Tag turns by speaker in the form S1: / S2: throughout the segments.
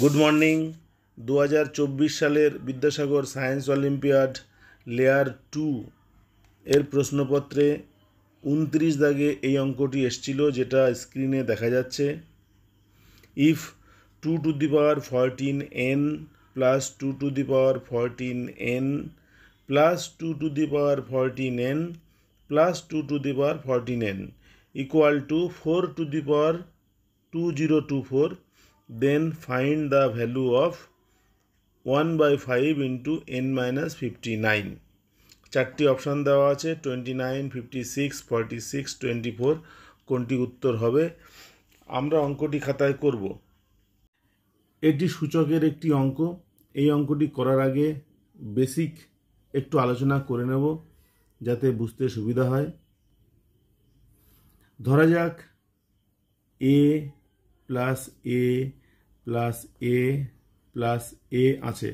S1: good morning দু সালের Vidyasagar science olympiad layer two এর প্রশ্নপত্রে উনত্রিশ দাগে এই অঙ্কটি এসছিল যেটা স্ক্রিনে দেখা যাচ্ছে if two to the power fourteen n plus two to the power fourteen n plus two to the power fourteen n plus two to the power fourteen n equal to four to the power two zero two four then find the value of 1 by 5 into n minus 59 চারটি option দেওয়া আছে twenty nine fifty six forty six twenty four কোনটি উত্তর হবে আমরা অঙ্কটি খাতায় করব এটি সূচকের একটি অঙ্ক এই অঙ্কটি করার আগে বেসিক একটু আলোচনা করে নেব যাতে বুঝতে সুবিধা হয় ধরা যাক A plus A plus A plus A আছে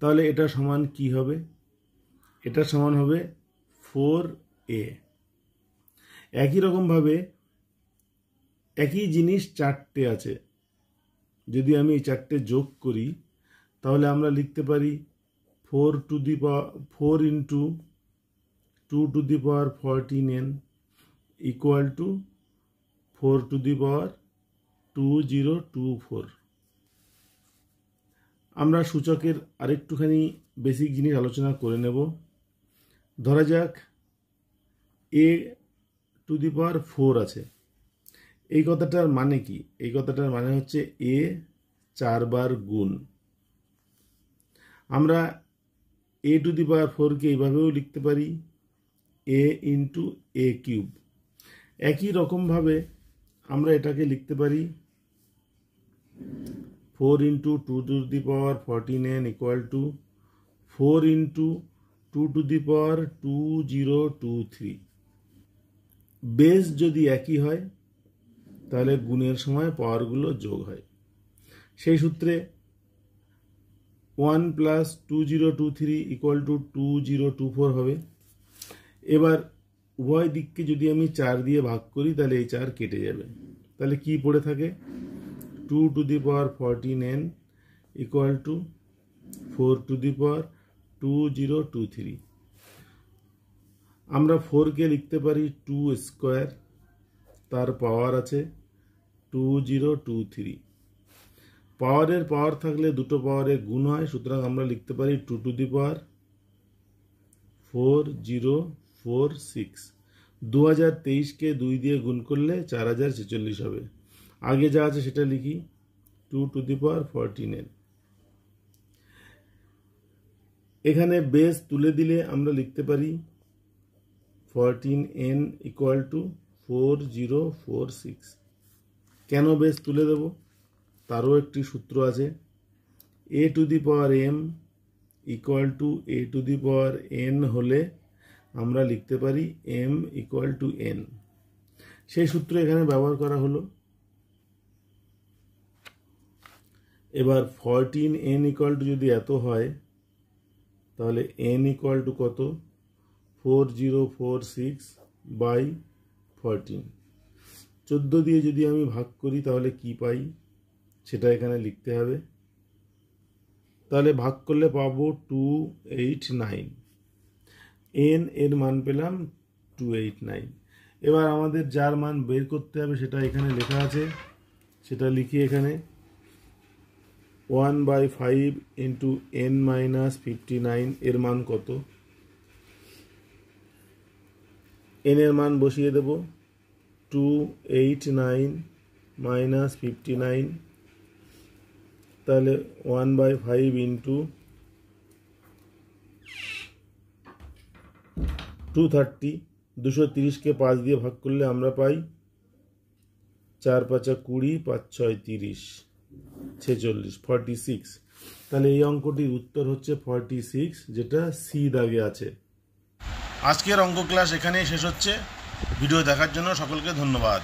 S1: তাহলে এটা সমান কি হবে এটা সমান হবে ফোর এ একই রকমভাবে একই জিনিস চারটে আছে যদি আমি এই চারটে যোগ করি তাহলে আমরা লিখতে পারি four to the power four into two to the power fourteen n equal to four to the power two zero two four আমরা সূচকের আরেকটুখানি বেসিক জিনিস আলোচনা করে নেব ধরা যাক এ টু দি পাওয়ার ফোর আছে এই কথাটার মানে কি এই কথাটার মানে হচ্ছে এ চারবার গুণ আমরা এ টু দি পাওয়ার ফোরকে এইভাবেও লিখতে পারি এ ইন্টু এ কিউব একই রকমভাবে আমরা এটাকে লিখতে পারি 4 into 2 to the power 49 equal to 4 into 2 to the power 2023 base যদি একই হয় তাহলে গুণের সময় পাওয়ারগুলো যোগ হয় সেই সূত্রে one plus two zero two three equal to two zero two four হবে এবার উভয় দিককে যদি আমি চার দিয়ে ভাগ করি তাহলে এই চার কেটে যাবে তাহলে কি পড়ে থাকে 2 to the power 14n equal to 4 to the power 2023 আমরা 4 কে লিখতে পারি 2 স্কয়ার তার পাওয়ার আছে 2023 পাওয়ারের পাওয়ার থাকলে দুটো পাওয়ারে গুণ হয় সুতরাং আমরা লিখতে পারি 2 টু দি পাওয়ার 4046 2023 কে 2 দিয়ে গুণ করলে 4046 হবে আগে যা আছে সেটা লিখি টু টু দি পাওয়ার ফরটিনের এখানে বেস তুলে দিলে আমরা লিখতে পারি fourteen n equal to four zero four six কেন বেস তুলে দেব তারও একটি সূত্র আছে a to the power m equal to a to the power n হলে আমরা লিখতে পারি এম ইকুয়াল টু এন সেই সূত্র এখানে ব্যবহার করা হলো এবার ফরটিন এন ইকাল টু যদি এত হয় তাহলে এন ইকাল টু কত four zero four six by fourteen চোদ্দো দিয়ে যদি আমি ভাগ করি তাহলে কি পাই সেটা এখানে লিখতে হবে তাহলে ভাগ করলে পাবো টু এইট নাইন এন এর মান পেলাম টু এইট নাইন এবার আমাদের যার মান বের করতে হবে সেটা এখানে লেখা আছে সেটা লিখি এখানে one by five into n minus fifty nine এর মান কত এন এর মান বসিয়ে দেব two eight nine minus fifty nine তাহলে one by five into two thirty দুশো তিরিশকে পাঁচ দিয়ে ভাগ করলে আমরা পাই চার পাঁচা কুড়ি পাঁচ ছয় তিরিশ ছেচল্লিশ ফর্টি সিক্স তাহলে এই অঙ্কটির উত্তর হচ্ছে ফর্টি সিক্স যেটা সি দাগে আছে আজকের অঙ্ক ক্লাস এখানেই শেষ হচ্ছে ভিডিও দেখার জন্য সকলকে ধন্যবাদ